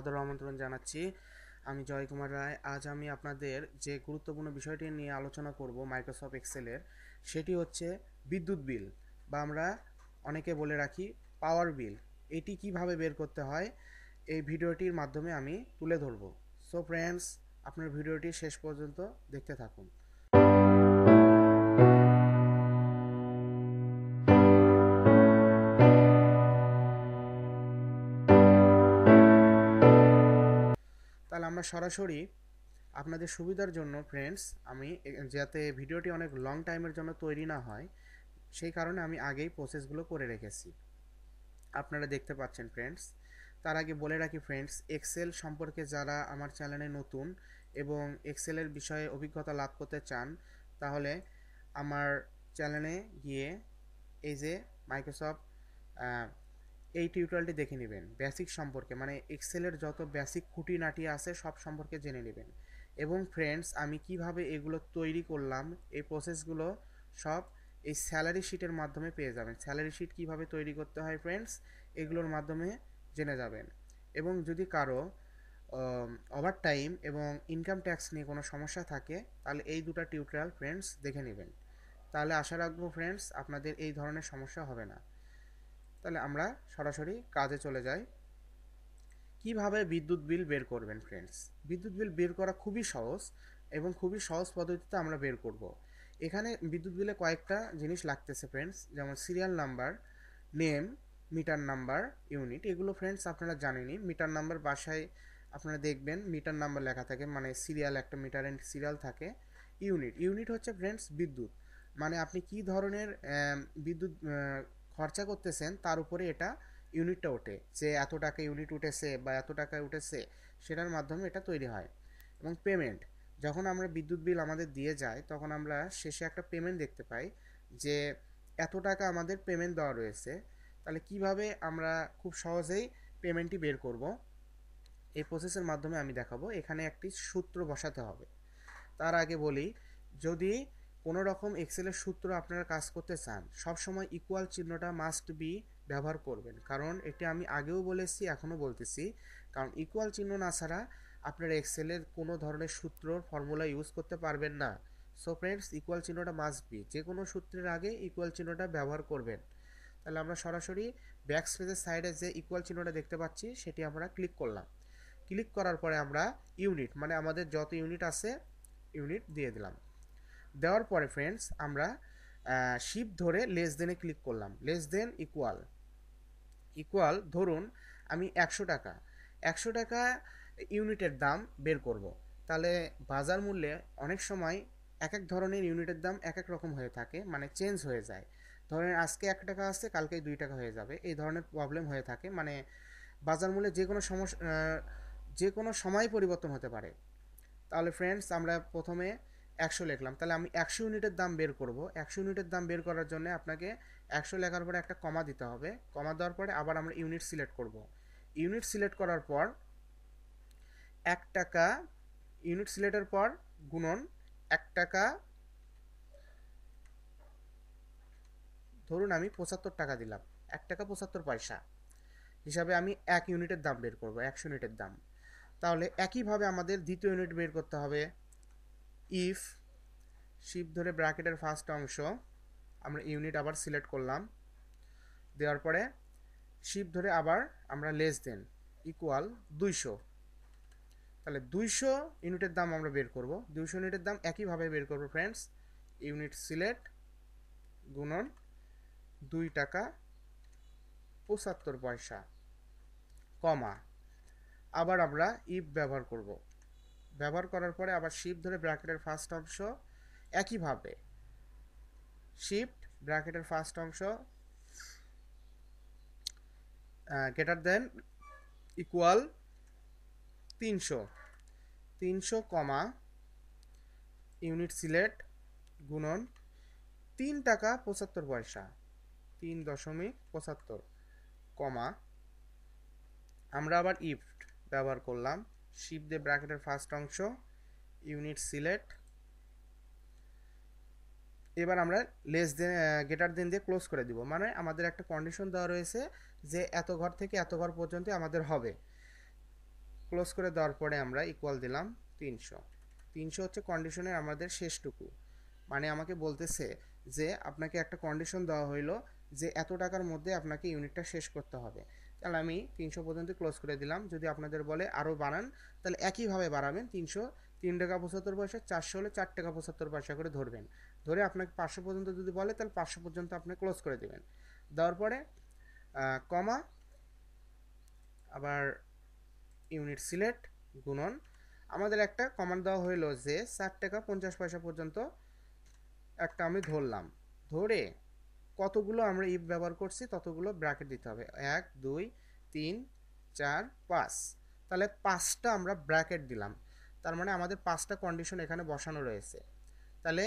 আদর আমন্ত্রণ জানাচ্ছি আমি জয় কুমার রায় আজ আমি আপনাদের যে গুরুত্বপূর্ণ বিষয়টি নিয়ে আলোচনা করব মাইক্রোসফট এক্সেলের সেটি হচ্ছে বিদ্যুৎ বিল বা আমরা অনেকে বলে রাখি পাওয়ার বিল এটি কিভাবে বের করতে হয় এই ভিডিওটির মাধ্যমে আমি তুলে ধরব সো ফ্রেন্ডস আপনার ভিডিওটি শেষ পর্যন্ত দেখতে থাকুন আমরা সরাসরি আপনাদের সুবিধার জন্য ফ্রেন্ডস আমি যাতে ভিডিওটি অনেক লং টাইমের জন্য তৈরি না হয় সেই কারণে আমি আগেই প্রসেসগুলো করে রেখেছি আপনারা দেখতে পাচ্ছেন ফ্রেন্ডস তার আগে বলে রাখি ফ্রেন্ডস এক্সেল সম্পর্কে যারা আমার চ্যানেলে নতুন এবং এক্সেলের বিষয়ে অভিজ্ঞতা লাভ করতে চান তাহলে আমার চ্যানেলে গিয়ে এই যে মাইক্রোসফট এই টিউটোরিয়ালটি দেখে নেবেন বেসিক সম্পর্কে মানে এক্সেলের যত বেসিক খুঁটিনাটি আছে সব সম্পর্কে জেনে নেবেন এবং ফ্রেন্ডস আমি কিভাবে এগুলো তৈরি করলাম এই প্রসেসগুলো সব এই স্যালারি শিটের মাধ্যমে পেয়ে যাবেন স্যালারি শিট কিভাবে তৈরি করতে হয় ফ্রেন্ডস এগুলোর মাধ্যমে জেনে যাবেন এবং যদি কারো ওভার টাইম এবং ইনকাম ট্যাক্স নিয়ে কোনো সমস্যা থাকে তাহলে এই দুটো টিউটোরিয়াল ফ্রেন্ডস দেখে নেবেন তাহলে আশা রাখবো ফ্রেন্ডস আপনাদের এই ধরনের সমস্যা হবে না তাহলে আমরা সরাসরি কাজে চলে যাই কিভাবে বিদ্যুৎ বিল বের করবেন ফ্রেন্ডস বিদ্যুৎ বিল বের করা খুবই সহজ এবং খুবই সহজ পদ্ধতিতে আমরা বের করব। এখানে বিদ্যুৎ বিলে কয়েকটা জিনিস লাগতেছে ফ্রেন্ডস যেমন serial number name meter number unit এগুলো ফ্রেন্ডস আপনারা জানেনি মিটার নাম্বার বাসায় আপনারা দেখবেন মিটার নাম্বার লেখা থাকে মানে সিরিয়াল একটা মিটার এন্ড সিরিয়াল থাকে ইউনিট ইউনিট হচ্ছে ফ্রেন্ডস বিদ্যুৎ মানে আপনি কি ধরনের বিদ্যুৎ খরচা করতেছেন তার উপরে এটা ইউনিটটা ওঠে যে এত টাকা ইউনিট উঠেছে বা এত টাকা উঠেছে সেটার মাধ্যমে এটা তৈরি হয় এবং পেমেন্ট যখন আমরা বিদ্যুৎ বিল আমাদের দিয়ে যাই তখন আমরা শেষে একটা পেমেন্ট দেখতে পাই যে এত টাকা আমাদের পেমেন্ট দেওয়া রয়েছে তাহলে কিভাবে আমরা খুব সহজেই পেমেন্টটি বের করব এই প্রসেসের মাধ্যমে আমি দেখাবো এখানে একটি সূত্র বসাতে হবে তার আগে বলি যদি কোনো রকম এক্সেলের সূত্র আপনারা কাজ করতে চান সবসময় ইকুয়াল চিহ্নটা মাস্ট বি ব্যবহার করবেন কারণ এটি আমি আগেও বলেছি এখনও বলতেছি কারণ ইকুয়াল চিহ্ন না ছাড়া আপনারা এক্সেলের কোনো ধরনের সূত্র ফর্মুলা ইউজ করতে পারবেন না সো ফ্রেন্ডস ইকুয়াল চিহ্নটা মাস্ট বি যে কোনো সূত্রের আগে ইকুয়াল চিহ্নটা ব্যবহার করবেন তাহলে আমরা সরাসরি ব্যাক স্পেসের সাইডে যে ইকুয়াল চিহ্নটা দেখতে পাচ্ছি সেটি আমরা ক্লিক করলাম ক্লিক করার পরে আমরা ইউনিট মানে আমাদের যত ইউনিট আছে ইউনিট দিয়ে দিলাম দেওয়ার পরে ফ্রেন্ডস আমরা শিপ ধরে লেস দেনে ক্লিক করলাম লেস দেন ইকুয়াল ইকুয়াল ধরুন আমি একশো টাকা একশো টাকা ইউনিটের দাম বের করব। তাহলে বাজার মূল্যে অনেক সময় এক এক ধরনের ইউনিটের দাম এক এক রকম হয়ে থাকে মানে চেঞ্জ হয়ে যায় ধরেন আজকে এক টাকা আসছে কালকে দুই টাকা হয়ে যাবে এই ধরনের প্রবলেম হয়ে থাকে মানে বাজার মূল্যে যে কোনো সমস্যা যে কোনো সময় পরিবর্তন হতে পারে তাহলে ফ্রেন্ডস আমরা প্রথমে একশো লিখলাম তাহলে আমি একশো ইউনিটের দাম বের করব একশো ইউনিটের দাম বের করার জন্য আপনাকে একশো লেখার পরে একটা কমা দিতে হবে কমা দেওয়ার পরে আবার আমরা ইউনিট সিলেক্ট করব ইউনিট সিলেক্ট করার পর এক টাকা ইউনিট সিলেক্টের পর গুণন এক টাকা ধরুন আমি পঁচাত্তর টাকা দিলাম এক টাকা পঁচাত্তর পয়সা হিসাবে আমি এক ইউনিটের দাম বের করব একশো ইউনিটের দাম তাহলে একইভাবে আমাদের দ্বিতীয় ইউনিট বের করতে হবে ইফ শিপ ধরে ব্র্যাকেটের ফার্স্ট অংশ আমরা ইউনিট আবার সিলেক্ট করলাম দেওয়ার পরে শিপ ধরে আবার আমরা লেস দেন ইকুয়াল দুইশো তাহলে দুইশো ইউনিটের দাম আমরা বের করব দুইশো ইউনিটের দাম একইভাবে বের করব ফ্রেন্ডস ইউনিট সিলেক্ট গুণন দুই টাকা পঁচাত্তর পয়সা কমা আবার আমরা ইফ ব্যবহার করব ব্যবহার করার পরে আবার শিফট ধরে ব্র্যাকেটের ফার্স্ট অংশ একইভাবে শিফট ব্র্যাকেটের ফার্স্ট অংশ গ্রেটার দেন ইকুয়াল তিনশো তিনশো কমা ইউনিট সিলেক্ট গুণন তিন টাকা পঁচাত্তর পয়সা তিন দশমিক পঁচাত্তর কমা আমরা আবার ইফট ব্যবহার করলাম শিপ দে ব্র্যাকেটের ফার্স্ট অংশ ইউনিট সিলেক্ট এবার আমরা লেস দেন গেটার দেন দিয়ে ক্লোজ করে দিব মানে আমাদের একটা কন্ডিশন দেওয়া রয়েছে যে এত ঘর থেকে এত ঘর পর্যন্ত আমাদের হবে ক্লোজ করে দেওয়ার পরে আমরা ইকুয়াল দিলাম তিনশো তিনশো হচ্ছে কন্ডিশনের আমাদের শেষটুকু মানে আমাকে বলতেছে যে আপনাকে একটা কন্ডিশন দেওয়া হইলো যে এত টাকার মধ্যে আপনাকে ইউনিটটা শেষ করতে হবে তাহলে আমি তিনশো পর্যন্ত ক্লোজ করে দিলাম যদি আপনাদের বলে আরও বাড়ান তাহলে একইভাবে বাড়াবেন তিনশো তিন টাকা পঁচাত্তর পয়সা চারশো হলে চার টাকা পঁচাত্তর পয়সা করে ধরবেন ধরে আপনাকে পাঁচশো পর্যন্ত যদি বলে তাহলে পাঁচশো পর্যন্ত আপনি ক্লোজ করে দেবেন দেওয়ার পরে কমা আবার ইউনিট সিলেক্ট গুণন আমাদের একটা কমান দেওয়া হইলো যে ষাট টাকা পঞ্চাশ পয়সা পর্যন্ত একটা আমি ধরলাম ধরে কতগুলো আমরা ইফ ব্যবহার করছি ততগুলো ব্র্যাকেট দিতে হবে এক দুই তিন চার পাঁচ তাহলে পাঁচটা আমরা ব্র্যাকেট দিলাম তার মানে আমাদের পাঁচটা কন্ডিশন এখানে বসানো রয়েছে তাহলে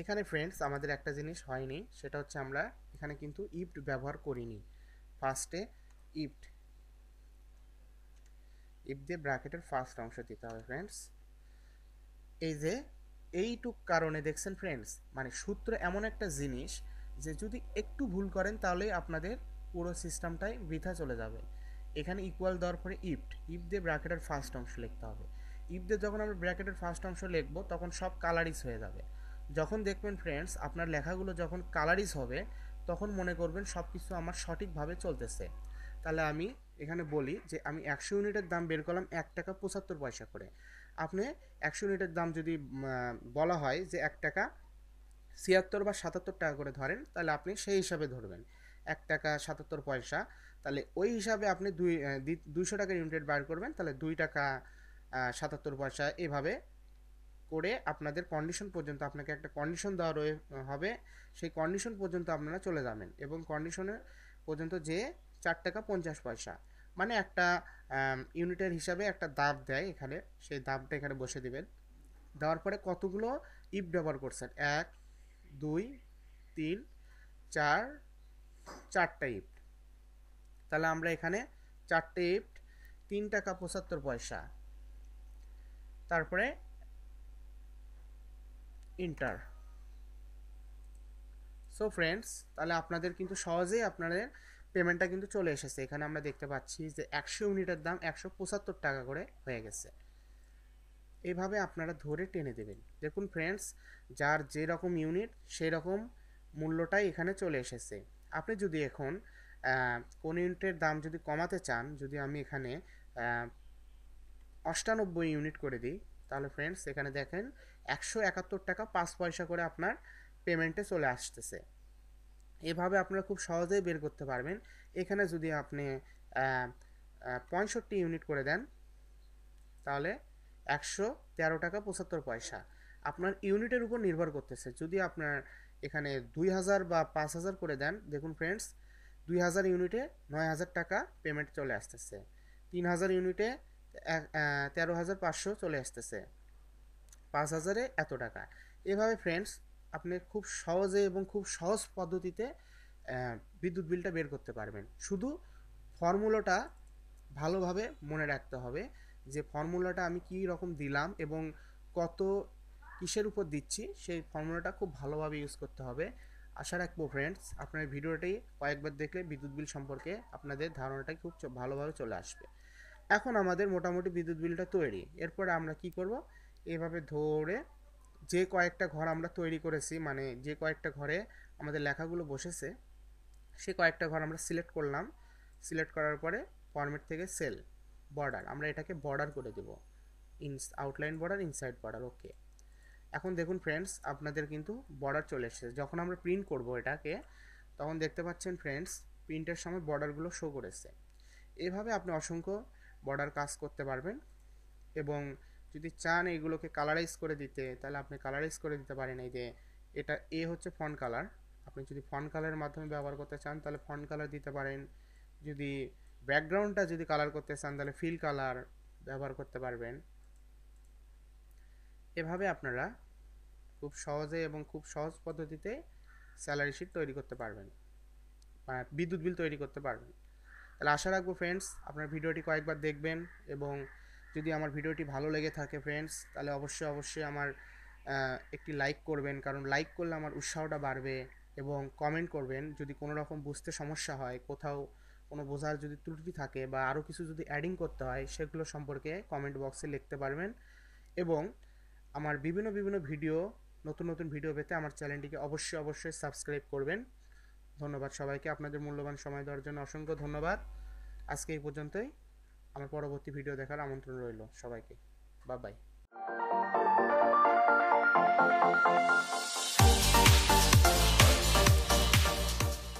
এখানে ফ্রেন্ডস আমাদের একটা জিনিস হয়নি সেটা হচ্ছে আমরা এখানে কিন্তু ইফট ব্যবহার করিনি ফার্স্টে ইফট ইফ দিয়ে ব্র্যাকেটের ফার্স্ট অংশ দিতে হবে ফ্রেন্ডস এই যে এইটুক কারণে দেখছেন ফ্রেন্ডস মানে সূত্র এমন একটা জিনিস যে যদি একটু ভুল করেন তাহলে আপনাদের পুরো সিস্টেমটাই বৃথা চলে যাবে এখানে ইকুয়াল দেওয়ার পরে ইফট ইফ দিয়ে ব্র্যাকেটের ফার্স্ট অংশ লিখতে হবে ইফ দিয়ে যখন আমরা ব্র্যাকেটের ফার্স্ট অংশ লিখব তখন সব কালারিস হয়ে যাবে যখন দেখবেন ফ্রেন্ডস আপনার লেখাগুলো যখন কালারিস হবে তখন মনে করবেন সব কিছু আমার সঠিকভাবে চলতেছে তাহলে আমি এখানে বলি যে আমি একশো ইউনিটের দাম বের করলাম এক টাকা পঁচাত্তর পয়সা করে আপনি একশো ইউনিটের দাম যদি বলা হয় যে এক টাকা ছিয়াত্তর বা সাতাত্তর টাকা করে ধরেন তাহলে আপনি সেই হিসাবে ধরবেন এক টাকা সাতাত্তর পয়সা তাহলে ওই হিসাবে আপনি দুই দুইশো টাকার ইউনিট বার করবেন তাহলে দুই টাকা সাতাত্তর পয়সা এভাবে করে আপনাদের কন্ডিশন পর্যন্ত আপনাকে একটা কন্ডিশন দেওয়া রয়ে হবে সেই কন্ডিশন পর্যন্ত আপনারা চলে যাবেন এবং কন্ডিশনের পর্যন্ত যে চার টাকা পঞ্চাশ পয়সা মানে একটা ইউনিটের হিসাবে একটা দাব দেয় এখানে সেই দাবটা এখানে বসে দিবেন দেওয়ার পরে কতগুলো ইপ ব্যবহার করছেন এক দুই তিন চার চারটা ইফট তাহলে আমরা এখানে চারটে ইফট তিন টাকা পঁচাত্তর পয়সা তারপরে ইন্টার সো ফ্রেন্ডস তাহলে আপনাদের কিন্তু সহজেই আপনাদের পেমেন্টটা কিন্তু চলে এসেছে এখানে আমরা দেখতে পাচ্ছি যে একশো ইউনিটের দাম একশো পঁচাত্তর টাকা করে হয়ে গেছে এভাবে আপনারা ধরে টেনে দেবেন দেখুন ফ্রেন্ডস যার যে রকম ইউনিট সেই রকম মূল্যটাই এখানে চলে এসেছে আপনি যদি এখন কোন ইউনিটের দাম যদি কমাতে চান যদি আমি এখানে অষ্টানব্বই ইউনিট করে দিই তাহলে ফ্রেন্ডস এখানে দেখেন একশো একাত্তর টাকা পাঁচ পয়সা করে আপনার পেমেন্টে চলে আসতেছে এভাবে আপনারা খুব সহজেই বের করতে পারবেন এখানে যদি আপনি পঁয়ষট্টি ইউনিট করে দেন তাহলে একশো তেরো টাকা পঁচাত্তর পয়সা আপনার ইউনিটের উপর নির্ভর করতেছে যদি আপনার এখানে দুই হাজার বা পাঁচ হাজার করে দেন দেখুন ফ্রেন্ডস দুই হাজার ইউনিটে নয় হাজার টাকা পেমেন্ট চলে আসতেছে তিন হাজার ইউনিটে তেরো হাজার পাঁচশো চলে আসতেছে পাঁচ হাজারে এত টাকা এভাবে ফ্রেন্ডস আপনি খুব সহজে এবং খুব সহজ পদ্ধতিতে বিদ্যুৎ বিলটা বের করতে পারবেন শুধু ফর্মুলাটা ভালোভাবে মনে রাখতে হবে যে ফর্মুলাটা আমি কি রকম দিলাম এবং কত কিসের উপর দিচ্ছি সেই ফর্মুলাটা খুব ভালোভাবে ইউজ করতে হবে আশা রাখবো ফ্রেন্ডস আপনার ভিডিওটি কয়েকবার দেখলে বিদ্যুৎ বিল সম্পর্কে আপনাদের ধারণাটা খুব ভালোভাবে চলে আসবে এখন আমাদের মোটামুটি বিদ্যুৎ বিলটা তৈরি এরপর আমরা কি করব এভাবে ধরে যে কয়েকটা ঘর আমরা তৈরি করেছি মানে যে কয়েকটা ঘরে আমাদের লেখাগুলো বসেছে সে কয়েকটা ঘর আমরা সিলেক্ট করলাম সিলেক্ট করার পরে ফর্মেট থেকে সেল বর্ডার আমরা এটাকে বর্ডার করে দেব ইনস outline border inside border okay এখন দেখুন ফ্রেন্ডস আপনাদের কিন্তু বর্ডার চলে এসেছে যখন আমরা প্রিন্ট করব এটাকে তখন দেখতে পাচ্ছেন ফ্রেন্ডস প্রিন্টের সময় বর্ডারগুলো শো করেছে এভাবে আপনি অসংখ্য বর্ডার কাজ করতে পারবেন এবং যদি চান এগুলোকে কালারাইজ করে দিতে তাহলে আপনি কালারাইজ করে দিতে পারেন এই যে এটা এ হচ্ছে ফন কালার আপনি যদি ফন্ট কালারের মাধ্যমে ব্যবহার করতে চান তাহলে ফন কালার দিতে পারেন যদি ব্যাকগ্রাউন্ডটা যদি কালার করতে চান তাহলে ফিল কালার ব্যবহার করতে পারবেন এভাবে আপনারা খুব সহজে এবং খুব সহজ পদ্ধতিতে স্যালারি শিট তৈরি করতে পারবেন মানে বিদ্যুৎ বিল তৈরি করতে পারবেন তাহলে আশা রাখবো ফ্রেন্ডস আপনার ভিডিওটি কয়েকবার দেখবেন এবং যদি আমার ভিডিওটি ভালো লেগে থাকে ফ্রেন্ডস তাহলে অবশ্যই অবশ্যই আমার একটি লাইক করবেন কারণ লাইক করলে আমার উৎসাহটা বাড়বে এবং কমেন্ট করবেন যদি কোনো রকম বুঝতে সমস্যা হয় কোথাও কোনো বোঝার যদি ত্রুটি থাকে বা আরও কিছু যদি অ্যাডিং করতে হয় সেগুলো সম্পর্কে কমেন্ট বক্সে লিখতে পারবেন এবং আমার বিভিন্ন বিভিন্ন ভিডিও নতুন নতুন ভিডিও পেতে আমার চ্যানেলটিকে অবশ্যই অবশ্যই সাবস্ক্রাইব করবেন ধন্যবাদ সবাইকে আপনাদের মূল্যবান সময় দেওয়ার জন্য অসংখ্য ধন্যবাদ আজকে এই পর্যন্তই আমার পরবর্তী ভিডিও দেখার আমন্ত্রণ রইল সবাইকে বা বাই